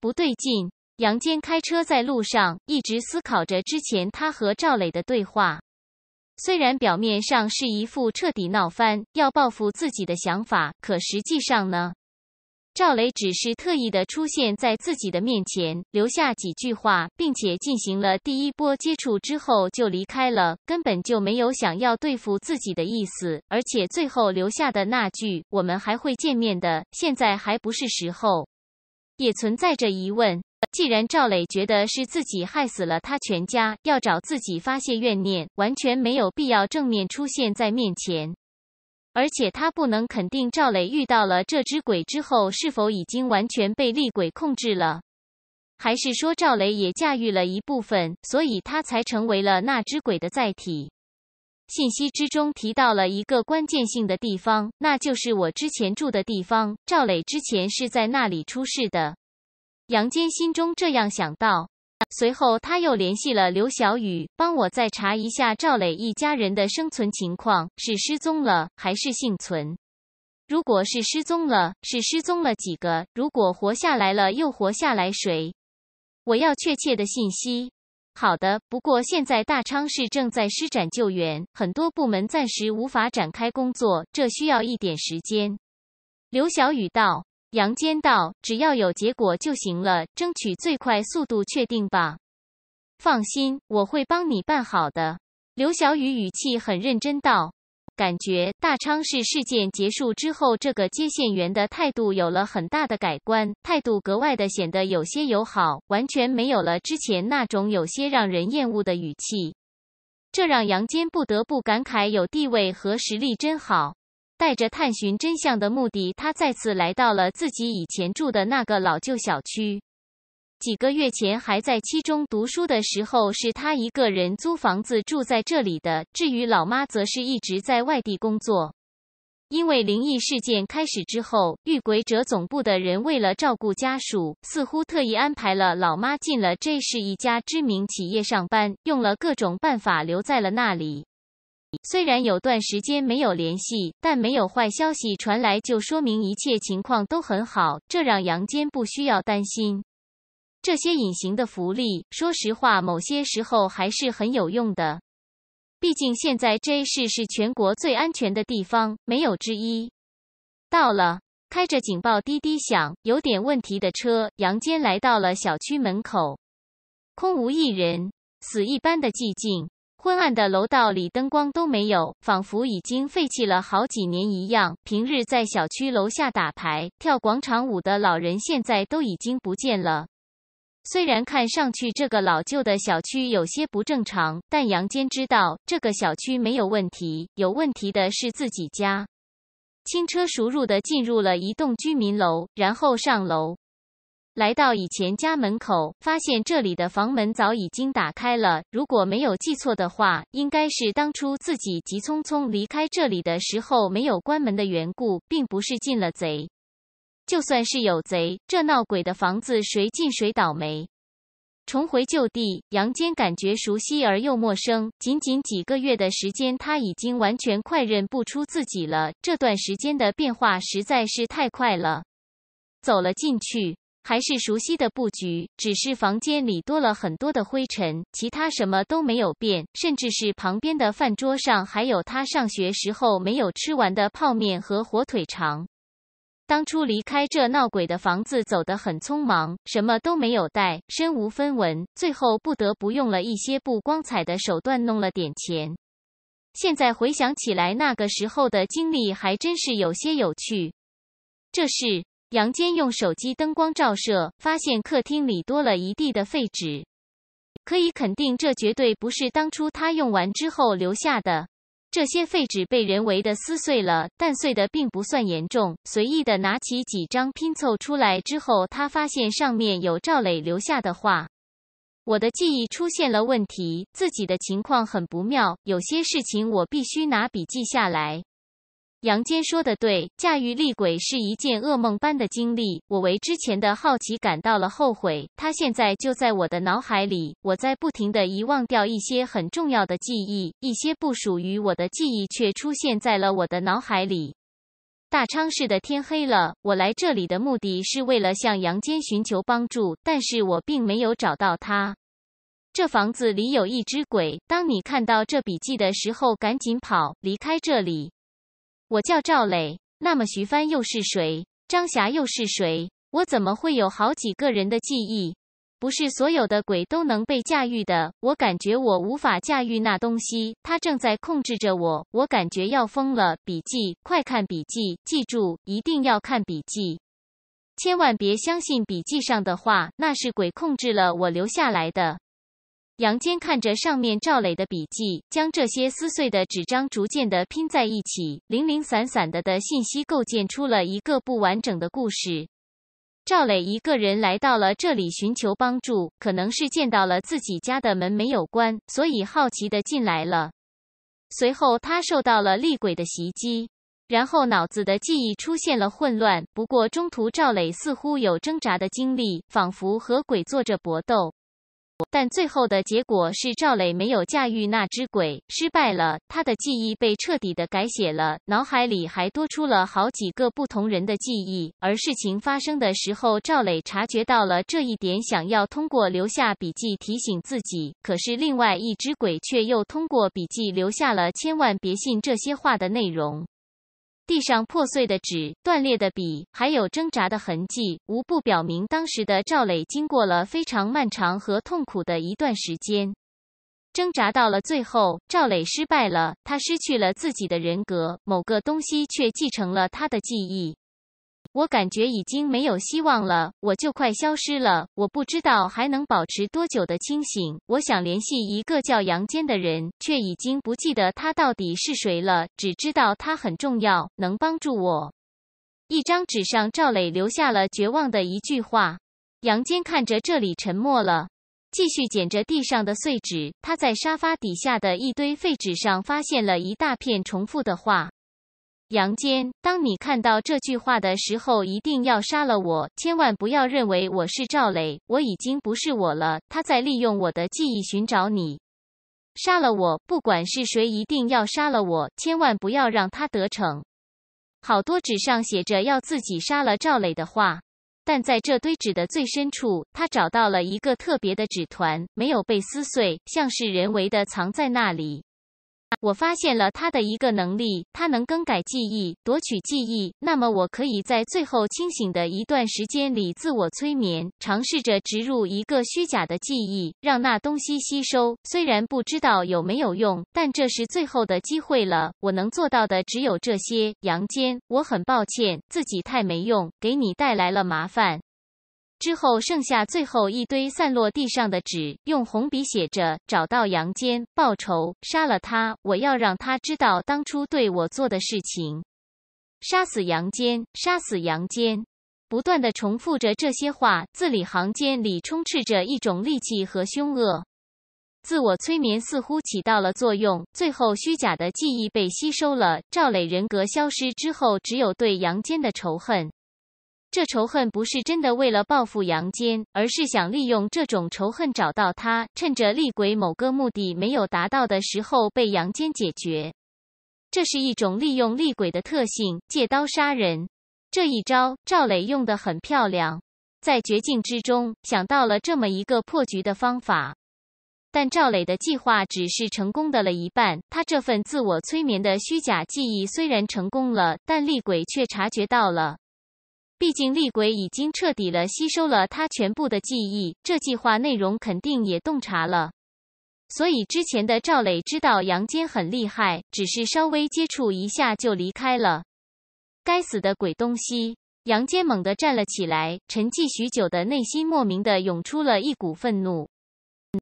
不对劲，杨坚开车在路上，一直思考着之前他和赵磊的对话。虽然表面上是一副彻底闹翻、要报复自己的想法，可实际上呢？赵磊只是特意的出现在自己的面前，留下几句话，并且进行了第一波接触之后就离开了，根本就没有想要对付自己的意思。而且最后留下的那句“我们还会见面的”，现在还不是时候。也存在着疑问。既然赵磊觉得是自己害死了他全家，要找自己发泄怨念，完全没有必要正面出现在面前。而且他不能肯定赵磊遇到了这只鬼之后，是否已经完全被厉鬼控制了，还是说赵磊也驾驭了一部分，所以他才成为了那只鬼的载体。信息之中提到了一个关键性的地方，那就是我之前住的地方。赵磊之前是在那里出事的。杨坚心中这样想到，随后他又联系了刘小雨，帮我再查一下赵磊一家人的生存情况，是失踪了还是幸存？如果是失踪了，是失踪了几个？如果活下来了，又活下来谁？我要确切的信息。好的，不过现在大昌市正在施展救援，很多部门暂时无法展开工作，这需要一点时间。刘小雨道。杨坚道：“只要有结果就行了，争取最快速度确定吧。放心，我会帮你办好的。”刘小雨语气很认真道：“感觉大昌市事件结束之后，这个接线员的态度有了很大的改观，态度格外的显得有些友好，完全没有了之前那种有些让人厌恶的语气。这让杨坚不得不感慨：有地位和实力真好。”带着探寻真相的目的，他再次来到了自己以前住的那个老旧小区。几个月前还在七中读书的时候，是他一个人租房子住在这里的。至于老妈，则是一直在外地工作。因为灵异事件开始之后，遇鬼者总部的人为了照顾家属，似乎特意安排了老妈进了这是一家知名企业上班，用了各种办法留在了那里。虽然有段时间没有联系，但没有坏消息传来，就说明一切情况都很好，这让杨坚不需要担心。这些隐形的福利，说实话，某些时候还是很有用的。毕竟现在 J 市是全国最安全的地方，没有之一。到了，开着警报滴滴响，有点问题的车，杨坚来到了小区门口，空无一人，死一般的寂静。昏暗的楼道里，灯光都没有，仿佛已经废弃了好几年一样。平日在小区楼下打牌、跳广场舞的老人，现在都已经不见了。虽然看上去这个老旧的小区有些不正常，但杨坚知道这个小区没有问题，有问题的是自己家。轻车熟路的进入了一栋居民楼，然后上楼。来到以前家门口，发现这里的房门早已经打开了。如果没有记错的话，应该是当初自己急匆匆离开这里的时候没有关门的缘故，并不是进了贼。就算是有贼，这闹鬼的房子谁进谁倒霉。重回旧地，杨坚感觉熟悉而又陌生。仅仅几个月的时间，他已经完全快认不出自己了。这段时间的变化实在是太快了。走了进去。还是熟悉的布局，只是房间里多了很多的灰尘，其他什么都没有变，甚至是旁边的饭桌上还有他上学时候没有吃完的泡面和火腿肠。当初离开这闹鬼的房子走得很匆忙，什么都没有带，身无分文，最后不得不用了一些不光彩的手段弄了点钱。现在回想起来，那个时候的经历还真是有些有趣。这是。杨坚用手机灯光照射，发现客厅里多了一地的废纸。可以肯定，这绝对不是当初他用完之后留下的。这些废纸被人为的撕碎了，但碎的并不算严重。随意的拿起几张拼凑出来之后，他发现上面有赵磊留下的话：“我的记忆出现了问题，自己的情况很不妙，有些事情我必须拿笔记下来。”杨坚说的对，驾驭厉鬼是一件噩梦般的经历。我为之前的好奇感到了后悔。他现在就在我的脑海里，我在不停的遗忘掉一些很重要的记忆，一些不属于我的记忆却出现在了我的脑海里。大昌市的天黑了，我来这里的目的是为了向杨坚寻求帮助，但是我并没有找到他。这房子里有一只鬼，当你看到这笔记的时候，赶紧跑，离开这里。我叫赵磊，那么徐帆又是谁？张霞又是谁？我怎么会有好几个人的记忆？不是所有的鬼都能被驾驭的，我感觉我无法驾驭那东西，它正在控制着我，我感觉要疯了。笔记，快看笔记，记住，一定要看笔记，千万别相信笔记上的话，那是鬼控制了我留下来的。杨坚看着上面赵磊的笔记，将这些撕碎的纸张逐渐的拼在一起，零零散散的的信息构建出了一个不完整的故事。赵磊一个人来到了这里寻求帮助，可能是见到了自己家的门没有关，所以好奇的进来了。随后他受到了厉鬼的袭击，然后脑子的记忆出现了混乱。不过中途赵磊似乎有挣扎的经历，仿佛和鬼做着搏斗。但最后的结果是赵磊没有驾驭那只鬼，失败了他的记忆被彻底的改写了，脑海里还多出了好几个不同人的记忆。而事情发生的时候，赵磊察觉到了这一点，想要通过留下笔记提醒自己，可是另外一只鬼却又通过笔记留下了千万别信这些话的内容。地上破碎的纸、断裂的笔，还有挣扎的痕迹，无不表明当时的赵磊经过了非常漫长和痛苦的一段时间。挣扎到了最后，赵磊失败了，他失去了自己的人格，某个东西却继承了他的记忆。我感觉已经没有希望了，我就快消失了。我不知道还能保持多久的清醒。我想联系一个叫杨坚的人，却已经不记得他到底是谁了，只知道他很重要，能帮助我。一张纸上，赵磊留下了绝望的一句话。杨坚看着这里，沉默了，继续捡着地上的碎纸。他在沙发底下的一堆废纸上发现了一大片重复的话。杨坚，当你看到这句话的时候，一定要杀了我！千万不要认为我是赵磊，我已经不是我了。他在利用我的记忆寻找你，杀了我！不管是谁，一定要杀了我！千万不要让他得逞。好多纸上写着要自己杀了赵磊的话，但在这堆纸的最深处，他找到了一个特别的纸团，没有被撕碎，像是人为的藏在那里。我发现了他的一个能力，他能更改记忆、夺取记忆。那么，我可以在最后清醒的一段时间里自我催眠，尝试着植入一个虚假的记忆，让那东西吸收。虽然不知道有没有用，但这是最后的机会了。我能做到的只有这些。杨坚，我很抱歉自己太没用，给你带来了麻烦。之后剩下最后一堆散落地上的纸，用红笔写着：“找到杨坚，报仇，杀了他！我要让他知道当初对我做的事情。”“杀死杨坚，杀死杨坚！”不断的重复着这些话，字里行间里充斥着一种戾气和凶恶。自我催眠似乎起到了作用，最后虚假的记忆被吸收了。赵磊人格消失之后，只有对杨坚的仇恨。这仇恨不是真的为了报复杨坚，而是想利用这种仇恨找到他，趁着厉鬼某个目的没有达到的时候被杨坚解决。这是一种利用厉鬼的特性，借刀杀人。这一招赵磊用得很漂亮，在绝境之中想到了这么一个破局的方法。但赵磊的计划只是成功的了一半，他这份自我催眠的虚假记忆虽然成功了，但厉鬼却察觉到了。毕竟厉鬼已经彻底了吸收了他全部的记忆，这计划内容肯定也洞察了。所以之前的赵磊知道杨坚很厉害，只是稍微接触一下就离开了。该死的鬼东西！杨坚猛地站了起来，沉寂许久的内心莫名的涌出了一股愤怒。